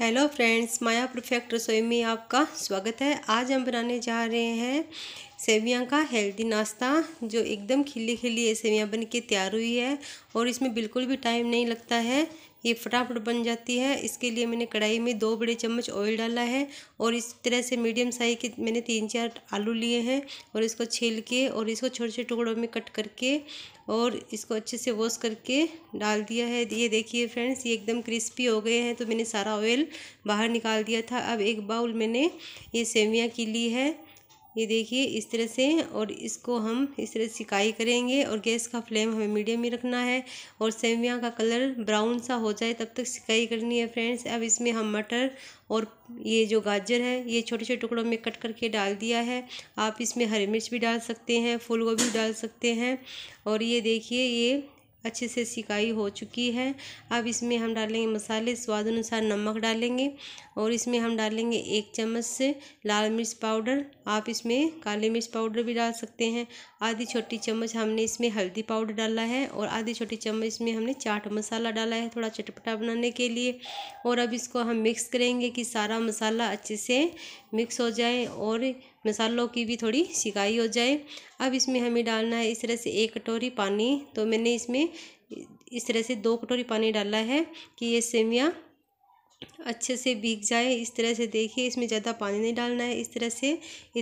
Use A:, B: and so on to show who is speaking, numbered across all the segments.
A: hello friends माया perfect रसोई में आपका स्वागत है आज हम बनाने जा रहे हैं सेवियाँ का हेल्दी नाश्ता जो एकदम खिली खिली सेवियाँ बन के तैयार हुई है और इसमें बिल्कुल भी टाइम नहीं लगता है ये फटाफट बन जाती है इसके लिए मैंने कढ़ाई में दो बड़े चम्मच ऑयल डाला है और इस तरह से मीडियम साइज के मैंने तीन चार आलू लिए हैं और इसको छील के और इसको छोटे छोटे टुकड़ों में कट करके और इसको अच्छे से वॉश करके डाल दिया है ये देखिए फ्रेंड्स ये एकदम क्रिस्पी हो गए हैं तो मैंने सारा ऑयल बाहर निकाल दिया था अब एक बाउल मैंने ये सेवियाँ की ली है ये देखिए इस तरह से और इसको हम इस तरह सिकाई करेंगे और गैस का फ्लेम हमें मीडियम ही रखना है और सेविया का कलर ब्राउन सा हो जाए तब तक सिकाई करनी है फ्रेंड्स अब इसमें हम मटर और ये जो गाजर है ये छोटे छोटे टुकड़ों में कट करके डाल दिया है आप इसमें हरी मिर्च भी डाल सकते हैं फूल गोभी डाल सकते हैं और ये देखिए ये अच्छे से सिकाई हो चुकी है अब इसमें हम डालेंगे मसाले स्वाद अनुसार नमक डालेंगे और इसमें हम डालेंगे एक चम्मच से लाल मिर्च पाउडर आप इसमें काले मिर्च पाउडर भी डाल सकते हैं आधी छोटी चम्मच हमने इसमें हल्दी पाउडर डाला है और आधी छोटी चम्मच इसमें हमने चाट मसाला डाला है थोड़ा चटपटा बनाने के लिए और अब इसको हम मिक्स करेंगे कि सारा मसाला अच्छे से मिक्स हो जाए और मसालों की भी थोड़ी सिकाई हो जाए अब इसमें हमें डालना है इस तरह से एक कटोरी पानी तो मैंने इसमें इस तरह से दो कटोरी पानी डाला है कि ये सेवियाँ अच्छे से भीग जाए इस तरह से देखिए इसमें ज़्यादा पानी नहीं डालना है इस तरह से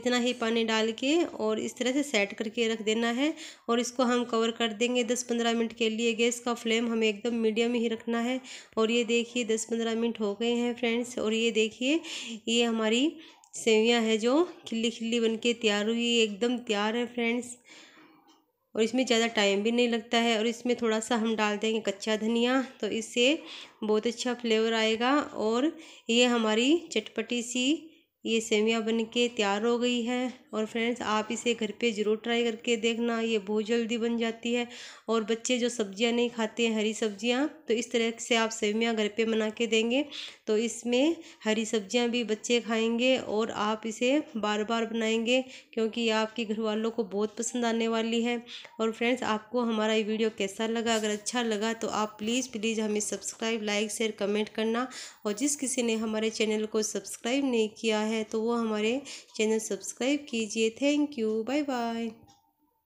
A: इतना ही पानी डाल के और इस तरह से सेट करके रख देना है और इसको हम कवर कर देंगे दस पंद्रह मिनट के लिए गैस का फ्लेम हमें एकदम मीडियम ही रखना है और ये देखिए दस पंद्रह मिनट हो गए हैं फ्रेंड्स और ये देखिए ये हमारी सेवियाँ है जो खिली खिली बन के तैयार हुई एकदम तैयार है फ्रेंड्स और इसमें ज़्यादा टाइम भी नहीं लगता है और इसमें थोड़ा सा हम डाल देंगे कच्चा धनिया तो इससे बहुत अच्छा फ्लेवर आएगा और ये हमारी चटपटी सी ये सेवियाँ बन के तैयार हो गई हैं और फ्रेंड्स आप इसे घर पे ज़रूर ट्राई करके देखना ये बहुत जल्दी बन जाती है और बच्चे जो सब्जियां नहीं खाते हैं हरी सब्जियां तो इस तरह से आप सेवियाँ घर पे बना के देंगे तो इसमें हरी सब्जियां भी बच्चे खाएंगे और आप इसे बार बार बनाएंगे क्योंकि ये आपके घर वालों को बहुत पसंद आने वाली है और फ्रेंड्स आपको हमारा ये वीडियो कैसा लगा अगर अच्छा लगा तो आप प्लीज़ प्लीज़ हमें सब्सक्राइब लाइक शेयर कमेंट करना और जिस किसी ने हमारे चैनल को सब्सक्राइब नहीं किया है है तो वो हमारे चैनल सब्सक्राइब कीजिए थैंक यू बाय बाय